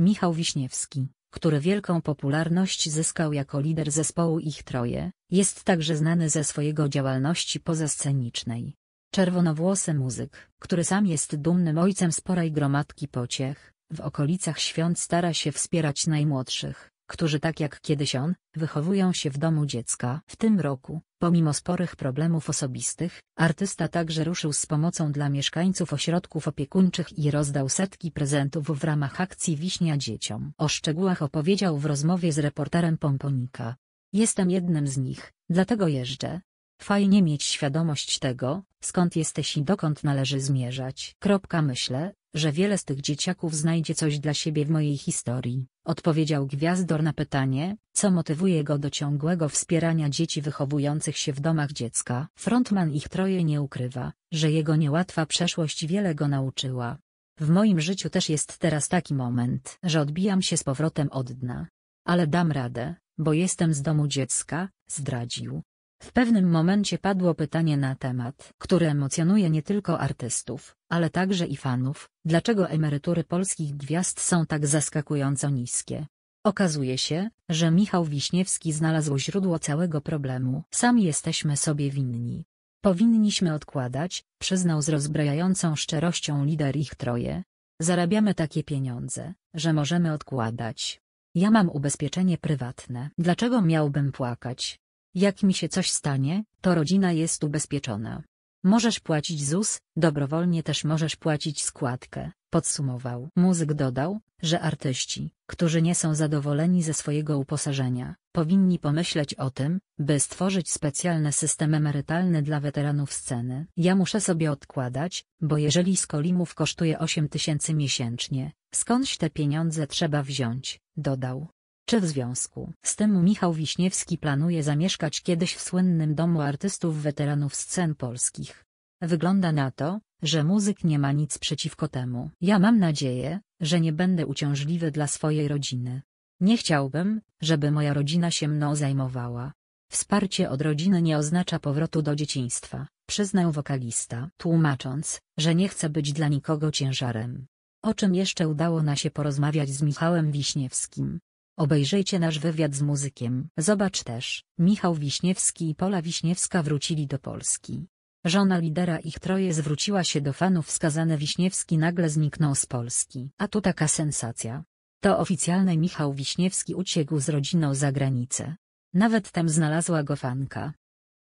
Michał Wiśniewski, który wielką popularność zyskał jako lider zespołu Ich Troje, jest także znany ze swojego działalności pozascenicznej. Czerwonowłosy muzyk, który sam jest dumnym ojcem sporej gromadki pociech, w okolicach świąt stara się wspierać najmłodszych, którzy tak jak kiedyś on, wychowują się w domu dziecka. W tym roku, pomimo sporych problemów osobistych, artysta także ruszył z pomocą dla mieszkańców ośrodków opiekuńczych i rozdał setki prezentów w ramach akcji Wiśnia Dzieciom. O szczegółach opowiedział w rozmowie z reporterem Pomponika. Jestem jednym z nich, dlatego jeżdżę. Fajnie mieć świadomość tego, skąd jesteś i dokąd należy zmierzać. Kropka myślę, że wiele z tych dzieciaków znajdzie coś dla siebie w mojej historii. Odpowiedział Gwiazdor na pytanie, co motywuje go do ciągłego wspierania dzieci wychowujących się w domach dziecka. Frontman ich troje nie ukrywa, że jego niełatwa przeszłość wiele go nauczyła. W moim życiu też jest teraz taki moment, że odbijam się z powrotem od dna. Ale dam radę, bo jestem z domu dziecka, zdradził. W pewnym momencie padło pytanie na temat, który emocjonuje nie tylko artystów, ale także i fanów, dlaczego emerytury polskich gwiazd są tak zaskakująco niskie. Okazuje się, że Michał Wiśniewski znalazł źródło całego problemu. Sami jesteśmy sobie winni. Powinniśmy odkładać, przyznał z rozbrajającą szczerością lider ich troje. Zarabiamy takie pieniądze, że możemy odkładać. Ja mam ubezpieczenie prywatne. Dlaczego miałbym płakać? Jak mi się coś stanie, to rodzina jest ubezpieczona. Możesz płacić ZUS, dobrowolnie też możesz płacić składkę. Podsumował. Muzyk dodał, że artyści, którzy nie są zadowoleni ze swojego uposażenia, powinni pomyśleć o tym, by stworzyć specjalny system emerytalny dla weteranów sceny. Ja muszę sobie odkładać, bo jeżeli skolimów kosztuje 8 tysięcy miesięcznie, skądś te pieniądze trzeba wziąć, dodał. Czy w związku z tym Michał Wiśniewski planuje zamieszkać kiedyś w słynnym domu artystów weteranów scen polskich? Wygląda na to, że muzyk nie ma nic przeciwko temu. Ja mam nadzieję, że nie będę uciążliwy dla swojej rodziny. Nie chciałbym, żeby moja rodzina się mną zajmowała. Wsparcie od rodziny nie oznacza powrotu do dzieciństwa, przyznał wokalista, tłumacząc, że nie chce być dla nikogo ciężarem. O czym jeszcze udało na się porozmawiać z Michałem Wiśniewskim? Obejrzyjcie nasz wywiad z muzykiem. Zobacz też, Michał Wiśniewski i Pola Wiśniewska wrócili do Polski. Żona lidera ich troje zwróciła się do fanów skazany Wiśniewski nagle zniknął z Polski. A tu taka sensacja. To oficjalny Michał Wiśniewski uciekł z rodziną za granicę. Nawet tam znalazła go fanka.